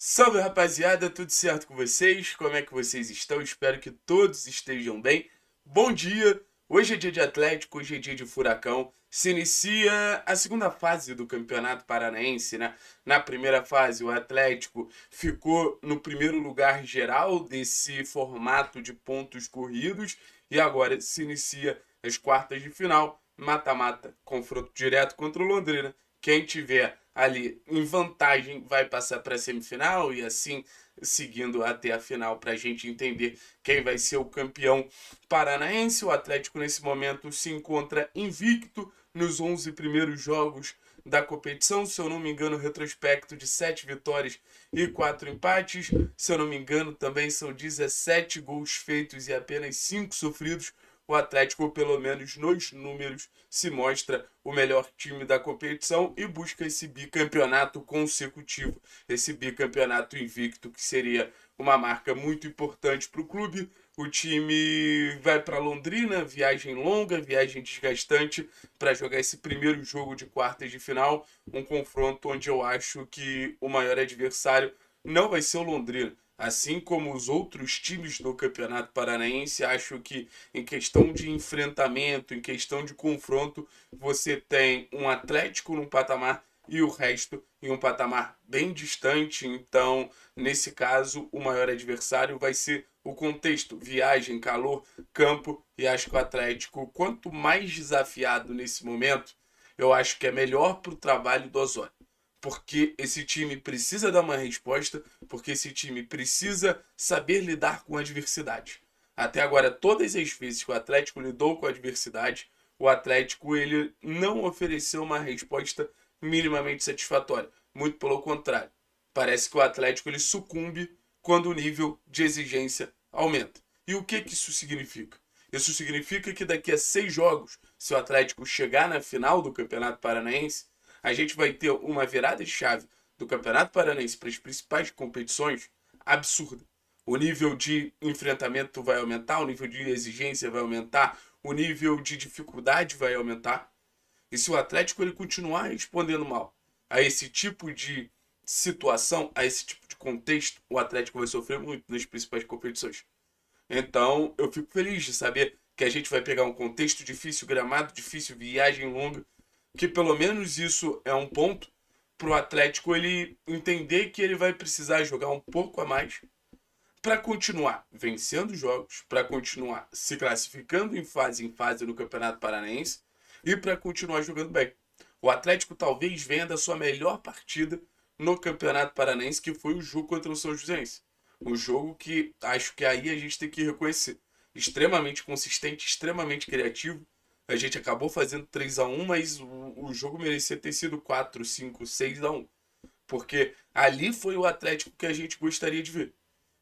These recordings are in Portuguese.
Salve rapaziada, tudo certo com vocês? Como é que vocês estão? Espero que todos estejam bem. Bom dia! Hoje é dia de Atlético, hoje é dia de Furacão. Se inicia a segunda fase do Campeonato Paranaense, né? Na primeira fase, o Atlético ficou no primeiro lugar geral desse formato de pontos corridos e agora se inicia as quartas de final, mata-mata, confronto direto contra o Londrina. Quem tiver ali em vantagem vai passar para a semifinal e assim seguindo até a final para a gente entender quem vai ser o campeão paranaense. O Atlético nesse momento se encontra invicto nos 11 primeiros jogos da competição, se eu não me engano, retrospecto de 7 vitórias e 4 empates. Se eu não me engano, também são 17 gols feitos e apenas 5 sofridos o Atlético, pelo menos nos números, se mostra o melhor time da competição e busca esse bicampeonato consecutivo, esse bicampeonato invicto, que seria uma marca muito importante para o clube. O time vai para Londrina, viagem longa, viagem desgastante, para jogar esse primeiro jogo de quartas de final, um confronto onde eu acho que o maior adversário não vai ser o Londrina Assim como os outros times do Campeonato Paranaense, acho que em questão de enfrentamento, em questão de confronto, você tem um Atlético num patamar e o resto em um patamar bem distante. Então, nesse caso, o maior adversário vai ser o contexto: viagem, calor, campo. E acho que o Atlético, quanto mais desafiado nesse momento, eu acho que é melhor para o trabalho do Osório porque esse time precisa dar uma resposta, porque esse time precisa saber lidar com a adversidade. Até agora, todas as vezes que o Atlético lidou com a adversidade, o Atlético ele não ofereceu uma resposta minimamente satisfatória. Muito pelo contrário, parece que o Atlético ele sucumbe quando o nível de exigência aumenta. E o que, que isso significa? Isso significa que daqui a seis jogos, se o Atlético chegar na final do Campeonato Paranaense, a gente vai ter uma virada de chave do Campeonato Paranaense para as principais competições absurda. O nível de enfrentamento vai aumentar, o nível de exigência vai aumentar, o nível de dificuldade vai aumentar. E se o Atlético ele continuar respondendo mal a esse tipo de situação, a esse tipo de contexto, o Atlético vai sofrer muito nas principais competições. Então, eu fico feliz de saber que a gente vai pegar um contexto difícil, gramado difícil, viagem longa que pelo menos isso é um ponto para o Atlético ele entender que ele vai precisar jogar um pouco a mais para continuar vencendo jogos, para continuar se classificando em fase em fase no Campeonato Paranaense e para continuar jogando bem. O Atlético talvez venda da sua melhor partida no Campeonato Paranaense, que foi o jogo contra o São Joséense. Um jogo que acho que aí a gente tem que reconhecer. Extremamente consistente, extremamente criativo, a gente acabou fazendo 3 a 1 mas o, o jogo merecia ter sido 4, 5, 6 a 1 Porque ali foi o Atlético que a gente gostaria de ver.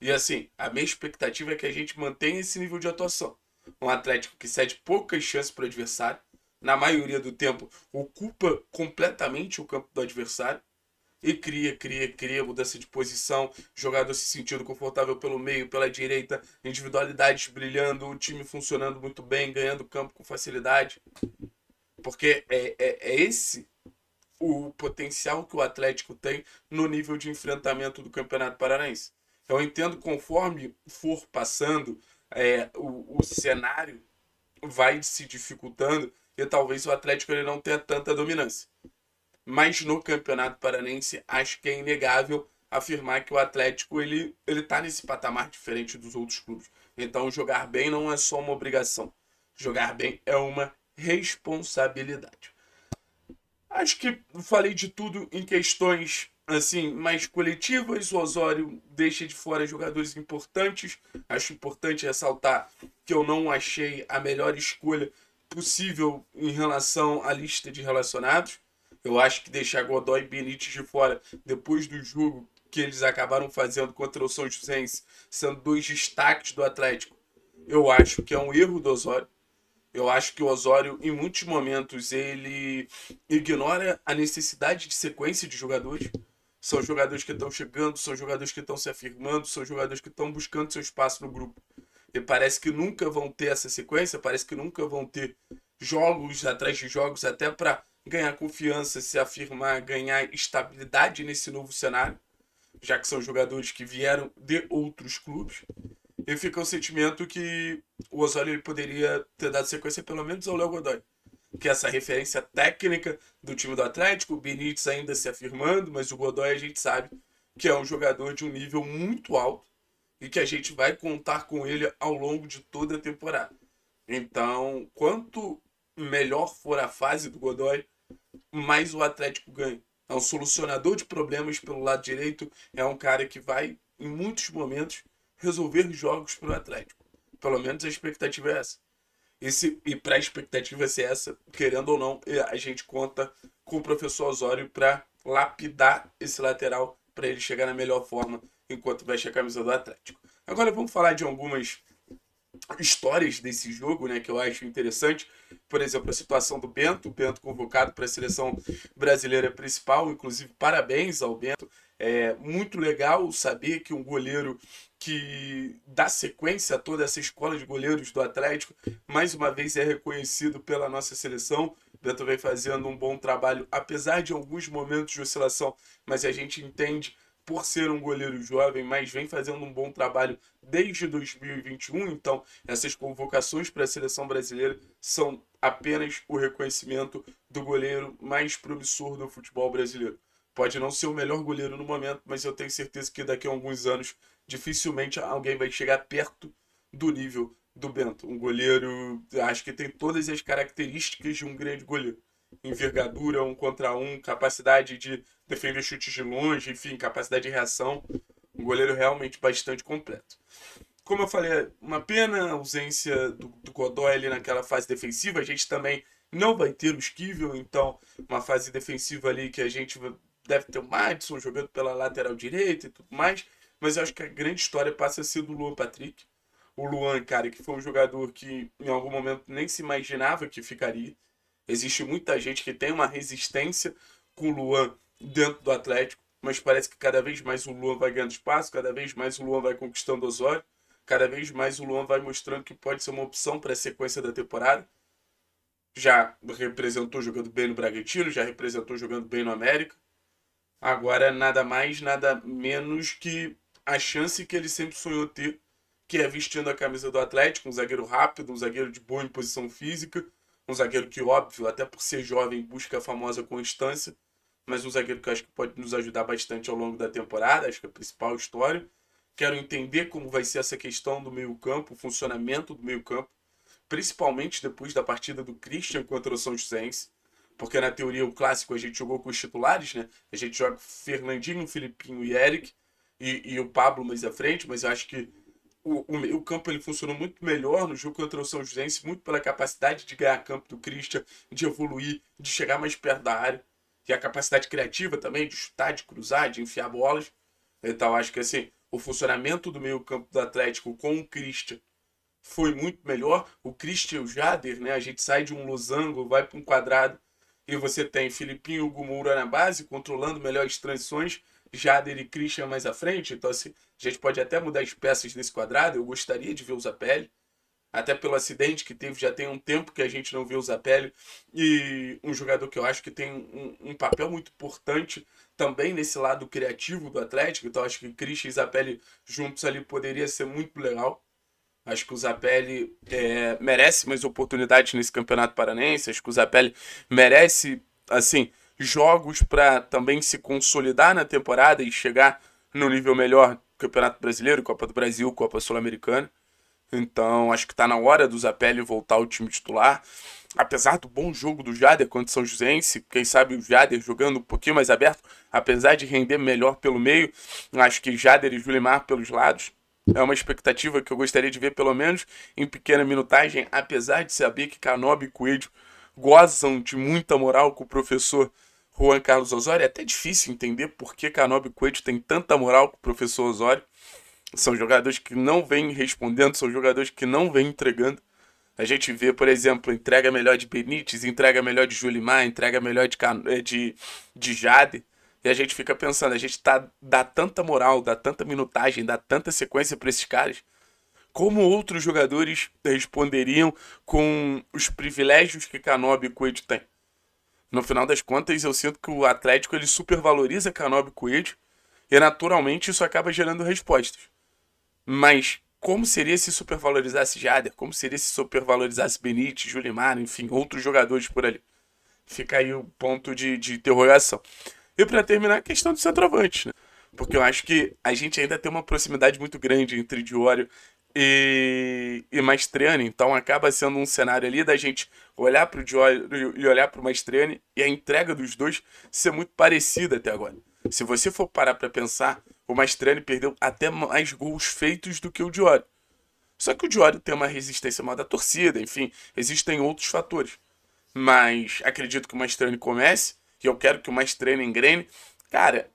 E assim, a minha expectativa é que a gente mantenha esse nível de atuação. Um Atlético que cede poucas chances para o adversário, na maioria do tempo ocupa completamente o campo do adversário e cria, cria, cria, mudança de posição, jogador se sentindo confortável pelo meio, pela direita, individualidades brilhando, o time funcionando muito bem, ganhando campo com facilidade. Porque é, é, é esse o potencial que o Atlético tem no nível de enfrentamento do Campeonato Paranaense. Eu entendo conforme for passando, é, o, o cenário vai se dificultando e talvez o Atlético ele não tenha tanta dominância mas no Campeonato Paranense acho que é inegável afirmar que o Atlético ele ele tá nesse patamar diferente dos outros clubes. Então jogar bem não é só uma obrigação. Jogar bem é uma responsabilidade. Acho que falei de tudo em questões assim mais coletivas. O Osório deixa de fora jogadores importantes. Acho importante ressaltar que eu não achei a melhor escolha possível em relação à lista de relacionados. Eu acho que deixar Godoy e Benítez de fora depois do jogo que eles acabaram fazendo contra o São Joséense, sendo dois destaques do Atlético, eu acho que é um erro do Osório. Eu acho que o Osório, em muitos momentos, ele ignora a necessidade de sequência de jogadores. São jogadores que estão chegando, são jogadores que estão se afirmando, são jogadores que estão buscando seu espaço no grupo. E parece que nunca vão ter essa sequência, parece que nunca vão ter jogos atrás de jogos até para ganhar confiança, se afirmar, ganhar estabilidade nesse novo cenário, já que são jogadores que vieram de outros clubes. E fica o sentimento que o Osório ele poderia ter dado sequência pelo menos ao Léo Godoy, que é essa referência técnica do time do Atlético, o Benítez ainda se afirmando, mas o Godoy a gente sabe que é um jogador de um nível muito alto e que a gente vai contar com ele ao longo de toda a temporada. Então, quanto melhor for a fase do Godoy, mais o Atlético ganha. É um solucionador de problemas pelo lado direito, é um cara que vai, em muitos momentos, resolver jogos para o Atlético. Pelo menos a expectativa é essa. E, se, e para a expectativa ser essa, querendo ou não, é, a gente conta com o professor Osório para lapidar esse lateral para ele chegar na melhor forma enquanto veste a camisa do Atlético. Agora vamos falar de algumas histórias desse jogo, né, que eu acho interessante. Por exemplo, a situação do Bento, Bento convocado para a seleção brasileira principal, inclusive parabéns ao Bento. É muito legal saber que um goleiro que dá sequência a toda essa escola de goleiros do Atlético, mais uma vez é reconhecido pela nossa seleção. Bento vem fazendo um bom trabalho, apesar de alguns momentos de oscilação, mas a gente entende por ser um goleiro jovem, mas vem fazendo um bom trabalho desde 2021. Então, essas convocações para a seleção brasileira são apenas o reconhecimento do goleiro mais promissor do futebol brasileiro. Pode não ser o melhor goleiro no momento, mas eu tenho certeza que daqui a alguns anos dificilmente alguém vai chegar perto do nível do Bento. Um goleiro, acho que tem todas as características de um grande goleiro envergadura, um contra um, capacidade de defender chutes de longe, enfim, capacidade de reação. Um goleiro realmente bastante completo. Como eu falei, uma pena a ausência do, do Godoy ali naquela fase defensiva. A gente também não vai ter o Esquivel, então uma fase defensiva ali que a gente deve ter o Madison jogando pela lateral direita e tudo mais. Mas eu acho que a grande história passa a ser do Luan Patrick. O Luan, cara, que foi um jogador que em algum momento nem se imaginava que ficaria. Existe muita gente que tem uma resistência com o Luan dentro do Atlético, mas parece que cada vez mais o Luan vai ganhando espaço, cada vez mais o Luan vai conquistando os olhos, cada vez mais o Luan vai mostrando que pode ser uma opção para a sequência da temporada. Já representou jogando bem no Bragantino, já representou jogando bem no América. Agora, nada mais, nada menos que a chance que ele sempre sonhou ter, que é vestindo a camisa do Atlético, um zagueiro rápido, um zagueiro de boa imposição física, um zagueiro que, óbvio, até por ser jovem, busca a famosa constância, mas um zagueiro que eu acho que pode nos ajudar bastante ao longo da temporada, acho que é a principal história. Quero entender como vai ser essa questão do meio-campo, o funcionamento do meio-campo, principalmente depois da partida do Christian contra o São Joséense, porque na teoria o clássico a gente jogou com os titulares, né? A gente joga Fernandinho, Filipinho e Eric e, e o Pablo mais à frente, mas eu acho que o, o, campo ele funcionou muito melhor no jogo contra o São José, muito pela capacidade de ganhar campo do Christian, de evoluir, de chegar mais perto da área. E a capacidade criativa também, de chutar, de cruzar, de enfiar bolas. Então, acho que assim, o funcionamento do meio campo do Atlético com o Christian foi muito melhor. O Christian e o Jader, né? A gente sai de um losango, vai para um quadrado. E você tem Filipinho e Gumura na base, controlando melhores transições. Jader e Christian mais à frente, então assim, a gente pode até mudar as peças nesse quadrado. Eu gostaria de ver o Zapelli, até pelo acidente que teve, já tem um tempo que a gente não vê o Zapelli, e um jogador que eu acho que tem um, um papel muito importante também nesse lado criativo do Atlético, então acho que Christian e Zapelli juntos ali poderia ser muito legal. Acho que o Zapelli é, merece mais oportunidades nesse Campeonato Paranense. Acho que o Zapelli merece, assim, jogos para também se consolidar na temporada e chegar no nível melhor Campeonato Brasileiro, Copa do Brasil, Copa Sul-Americana. Então, acho que está na hora do Zapelli voltar ao time titular. Apesar do bom jogo do Jader contra o São Joséense, quem sabe o Jader jogando um pouquinho mais aberto, apesar de render melhor pelo meio, acho que Jader e Julimar pelos lados é uma expectativa que eu gostaria de ver pelo menos em pequena minutagem, apesar de saber que Canobi e Coelho gozam de muita moral com o professor Juan Carlos Osório. É até difícil entender por que Canobi Coelho tem tanta moral com o professor Osório. São jogadores que não vêm respondendo, são jogadores que não vêm entregando. A gente vê, por exemplo, entrega melhor de Benítez, entrega melhor de Julimar, entrega melhor de, Can... Eh, de, de Jade. E a gente fica pensando, a gente tá, dá tanta moral, dá tanta minutagem, dá tanta sequência para esses caras como outros jogadores responderiam com os privilégios que Canobi e Coelho têm. No final das contas, eu sinto que o Atlético ele supervaloriza Canobi e Coelho e naturalmente isso acaba gerando respostas. Mas como seria se supervalorizasse Jader? Como seria se supervalorizasse Benítez, Julimar, enfim, outros jogadores por ali? Fica aí o ponto de, de interrogação. E para terminar, a questão do centroavante, né? Porque eu acho que a gente ainda tem uma proximidade muito grande entre Diório e, e Maestriani. Então acaba sendo um cenário ali da gente olhar para o Diori e olhar para o Maestriani e a entrega dos dois ser muito parecida até agora. Se você for parar para pensar, o Maestriani perdeu até mais gols feitos do que o Diori. Só que o Diori tem uma resistência maior da torcida, enfim, existem outros fatores. Mas acredito que o Maestriani comece, e eu quero que o Maestriani engrene. Cara,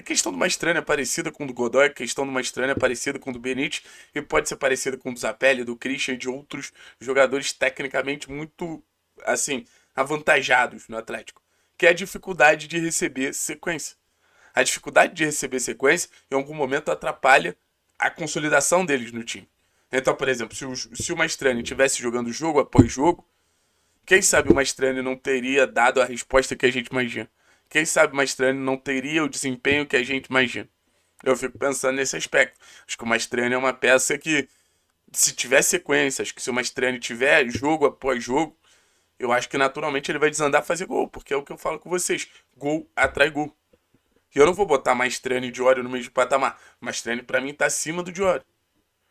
a questão do Mastrani é parecida com o do Godoy, a questão do Mastrani é parecida com o do Benítez e pode ser parecida com o do Zapelli, do Christian e de outros jogadores tecnicamente muito, assim, avantajados no Atlético, que é a dificuldade de receber sequência. A dificuldade de receber sequência, em algum momento, atrapalha a consolidação deles no time. Então, por exemplo, se o, se o Mastrani estivesse jogando jogo após jogo, quem sabe o Mastrani não teria dado a resposta que a gente imagina. Quem sabe Maestrani não teria o desempenho que a gente imagina. Eu fico pensando nesse aspecto. Acho que o Maestrani é uma peça que, se tiver sequência, acho que se o Maestrani tiver jogo após jogo, eu acho que naturalmente ele vai desandar fazer gol, porque é o que eu falo com vocês. Gol atrai gol. E eu não vou botar Maestrani de óleo no mesmo patamar. Maestrani, para mim, tá acima do de óleo.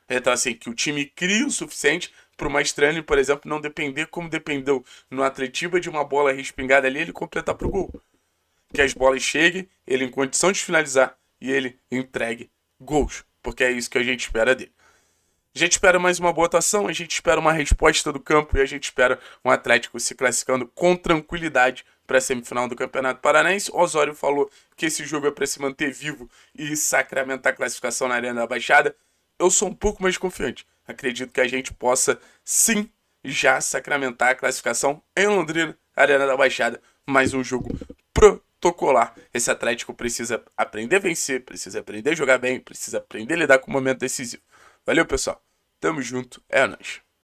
Então, assim, que o time cria o suficiente pro Maestrani, por exemplo, não depender como dependeu no Atletiba de uma bola respingada ali, ele completar pro gol que as bolas cheguem, ele em condição de finalizar e ele entregue gols, porque é isso que a gente espera dele. A gente espera mais uma boa atuação, a gente espera uma resposta do campo e a gente espera um Atlético se classificando com tranquilidade para a semifinal do Campeonato Paranaense. Osório falou que esse jogo é para se manter vivo e sacramentar a classificação na Arena da Baixada. Eu sou um pouco mais confiante. Acredito que a gente possa sim já sacramentar a classificação em Londrina, Arena da Baixada. Mais um jogo pro tocou lá. Esse Atlético precisa aprender a vencer, precisa aprender a jogar bem, precisa aprender a lidar com o momento decisivo. Valeu, pessoal. Tamo junto. É nóis.